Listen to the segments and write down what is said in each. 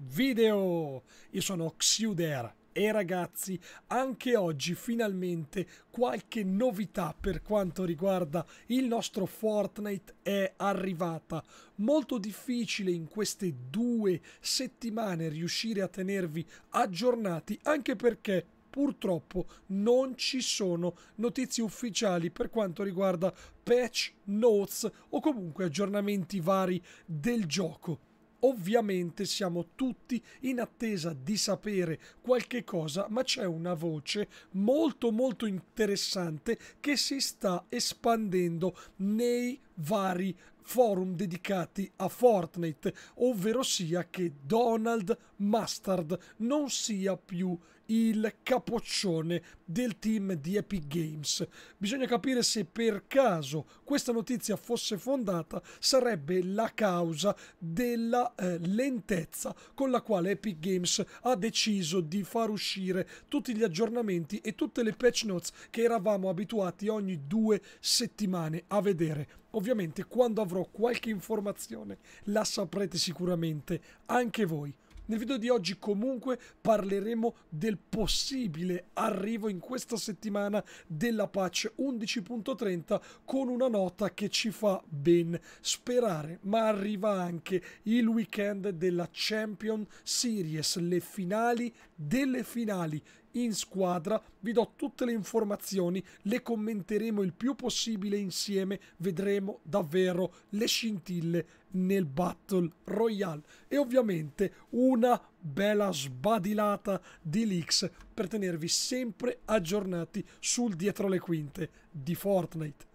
video! Io sono Xuder e ragazzi, anche oggi finalmente qualche novità per quanto riguarda il nostro Fortnite è arrivata. Molto difficile in queste due settimane riuscire a tenervi aggiornati anche perché purtroppo non ci sono notizie ufficiali per quanto riguarda patch notes o comunque aggiornamenti vari del gioco. Ovviamente siamo tutti in attesa di sapere qualche cosa, ma c'è una voce molto molto interessante che si sta espandendo nei vari forum dedicati a Fortnite, ovvero sia che Donald Mustard non sia più il capoccione del team di Epic Games. Bisogna capire se per caso questa notizia fosse fondata, sarebbe la causa della eh, lentezza con la quale Epic Games ha deciso di far uscire tutti gli aggiornamenti e tutte le patch notes che eravamo abituati ogni due settimane a vedere. Ovviamente quando avrò qualche informazione la saprete sicuramente anche voi. Nel video di oggi comunque parleremo del possibile arrivo in questa settimana della patch 11.30 con una nota che ci fa ben sperare, ma arriva anche il weekend della Champion Series, le finali delle finali in squadra, vi do tutte le informazioni, le commenteremo il più possibile insieme, vedremo davvero le scintille nel Battle Royale e ovviamente una bella sbadilata di leaks per tenervi sempre aggiornati sul dietro le quinte di Fortnite.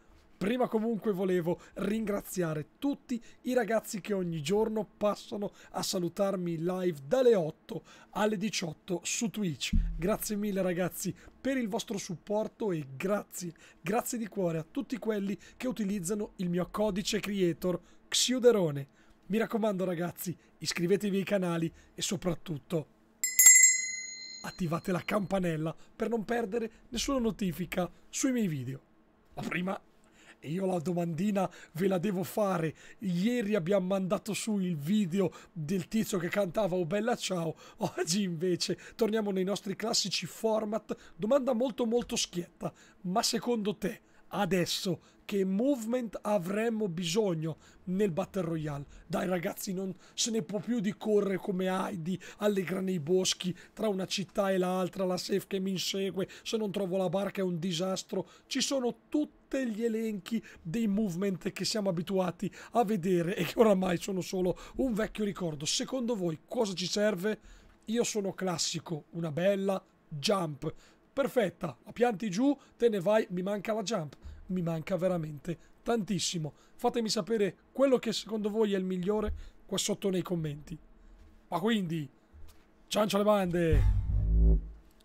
Prima comunque volevo ringraziare tutti i ragazzi che ogni giorno passano a salutarmi live dalle 8 alle 18 su Twitch. Grazie mille ragazzi per il vostro supporto e grazie, grazie di cuore a tutti quelli che utilizzano il mio codice creator Xiuderone. Mi raccomando ragazzi, iscrivetevi ai canali e soprattutto attivate la campanella per non perdere nessuna notifica sui miei video. Ma prima io la domandina ve la devo fare. Ieri abbiamo mandato su il video del tizio che cantava Oh bella ciao, oggi invece torniamo nei nostri classici format. Domanda molto molto schietta, ma secondo te adesso che movement avremmo bisogno nel Battle Royale. Dai ragazzi, non se ne può più di correre come Heidi, allegra nei boschi, tra una città e l'altra, la safe che mi insegue, se non trovo la barca è un disastro. Ci sono tutti gli elenchi dei movement che siamo abituati a vedere e che oramai sono solo un vecchio ricordo. Secondo voi cosa ci serve? Io sono classico, una bella jump perfetta, la pianti giù, te ne vai, mi manca la jump, mi manca veramente tantissimo. Fatemi sapere quello che secondo voi è il migliore qua sotto nei commenti. Ma quindi, ciancio le bande!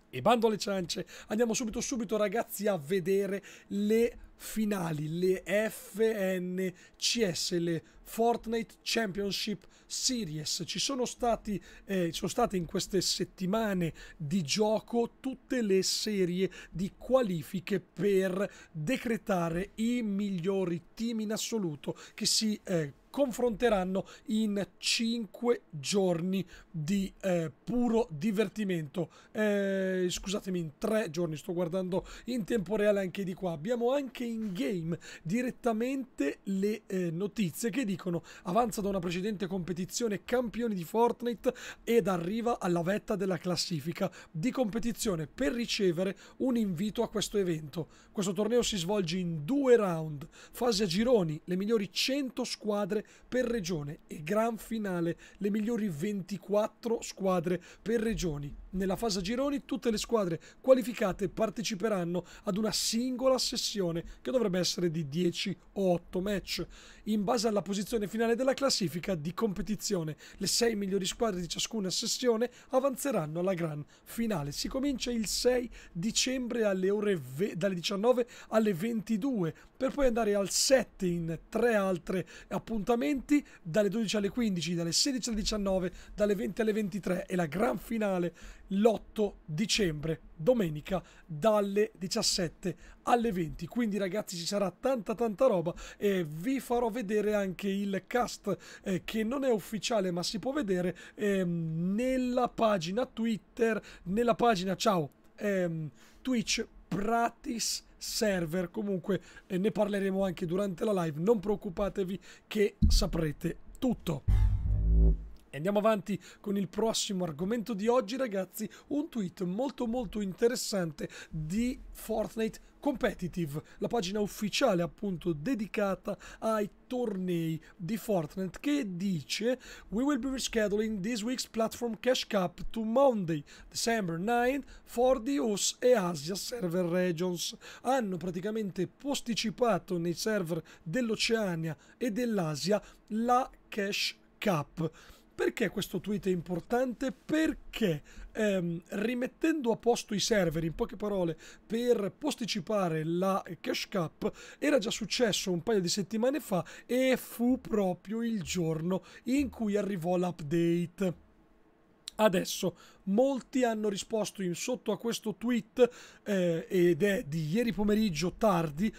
E bando alle ciance, andiamo subito subito ragazzi a vedere le finali, le FNCS, le Fortnite Championship Series. Ci sono, stati, eh, sono state in queste settimane di gioco tutte le serie di qualifiche per decretare i migliori team in assoluto che si eh, confronteranno in 5 giorni di eh, puro divertimento. Eh, scusatemi, in 3 giorni, sto guardando in tempo reale anche di qua. Abbiamo anche in game direttamente le eh, notizie che dicono avanza da una precedente competizione campioni di Fortnite ed arriva alla vetta della classifica di competizione per ricevere un invito a questo evento. Questo torneo si svolge in due round, fase a gironi, le migliori 100 squadre squadre per regione e gran finale le migliori 24 squadre per regioni nella fase a gironi tutte le squadre qualificate parteciperanno ad una singola sessione che dovrebbe essere di 10 o 8 match in base alla posizione finale della classifica di competizione. Le 6 migliori squadre di ciascuna sessione avanzeranno alla gran finale. Si comincia il 6 dicembre alle ore dalle 19 alle 22 per poi andare al 7 in tre altri appuntamenti dalle 12 alle 15, dalle 16 alle 19, dalle 20 alle 23 e la gran finale l'8 dicembre, domenica, dalle 17 alle 20. Quindi ragazzi ci sarà tanta tanta roba e vi farò vedere anche il cast eh, che non è ufficiale ma si può vedere eh, nella pagina Twitter, nella pagina, ciao, ehm, Twitch Pratis server comunque eh, ne parleremo anche durante la live non preoccupatevi che saprete tutto Andiamo avanti con il prossimo argomento di oggi ragazzi, un tweet molto molto interessante di Fortnite Competitive, la pagina ufficiale appunto dedicata ai tornei di Fortnite che dice We will be rescheduling this week's platform cash cup to Monday, December 9 for the US e Asia server regions. Hanno praticamente posticipato nei server dell'Oceania e dell'Asia la cash cup. Perché questo tweet è importante? Perché ehm, rimettendo a posto i server, in poche parole, per posticipare la cash cap, era già successo un paio di settimane fa e fu proprio il giorno in cui arrivò l'update. Adesso molti hanno risposto in sotto a questo tweet eh, ed è di ieri pomeriggio tardi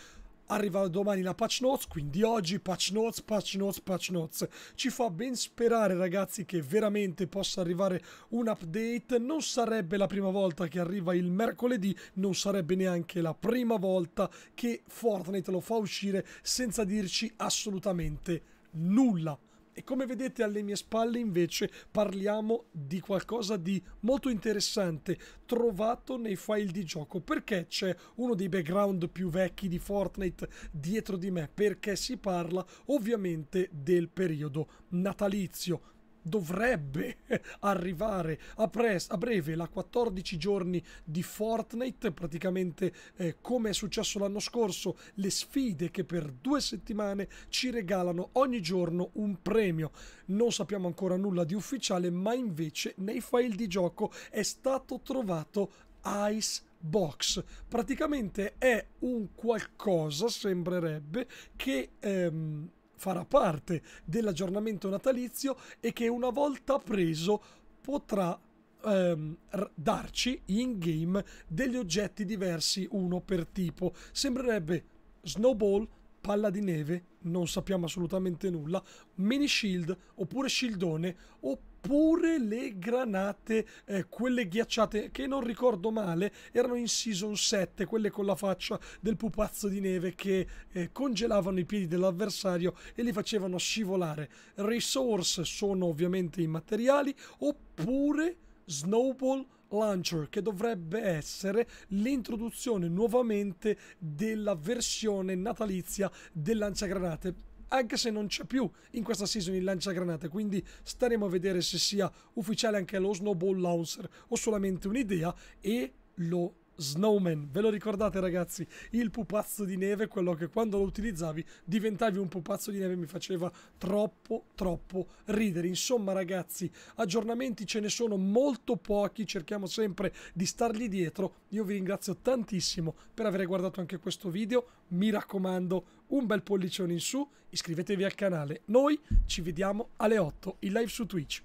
Arriva domani la patch notes, quindi oggi patch notes, patch notes, patch notes. Ci fa ben sperare ragazzi che veramente possa arrivare un update. Non sarebbe la prima volta che arriva il mercoledì, non sarebbe neanche la prima volta che Fortnite lo fa uscire senza dirci assolutamente nulla. E come vedete alle mie spalle invece parliamo di qualcosa di molto interessante trovato nei file di gioco perché c'è uno dei background più vecchi di Fortnite dietro di me perché si parla ovviamente del periodo natalizio dovrebbe arrivare a, pres- a breve la 14 giorni di Fortnite, praticamente eh, come è successo l'anno scorso, le sfide che per due settimane ci regalano ogni giorno un premio. Non sappiamo ancora nulla di ufficiale, ma invece nei file di gioco è stato trovato Ice box praticamente è un qualcosa sembrerebbe che ehm, farà parte dell'aggiornamento natalizio e che una volta preso potrà ehm, darci in game degli oggetti diversi uno per tipo. Sembrerebbe snowball, palla di neve, non sappiamo assolutamente nulla, mini shield oppure shieldone oppure oppure le granate, eh, quelle ghiacciate, che non ricordo male, erano in Season 7, quelle con la faccia del pupazzo di neve che eh, congelavano i piedi dell'avversario e li facevano scivolare. Resource sono ovviamente i materiali, oppure Snowball Launcher che dovrebbe essere l'introduzione nuovamente della versione natalizia del lanciagranate anche se non c'è più in questa season il lanciagranate, quindi staremo a vedere se sia ufficiale anche lo snowball launcher o solamente un'idea e lo Snowman. Ve lo ricordate ragazzi? Il pupazzo di neve, quello che quando lo utilizzavi diventavi un pupazzo di neve, mi faceva troppo troppo ridere. Insomma ragazzi, aggiornamenti ce ne sono molto pochi, cerchiamo sempre di stargli dietro. Io vi ringrazio tantissimo per aver guardato anche questo video. Mi raccomando, un bel pollicione in su, iscrivetevi al canale. Noi ci vediamo alle 8 in live su Twitch.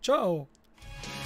Ciao!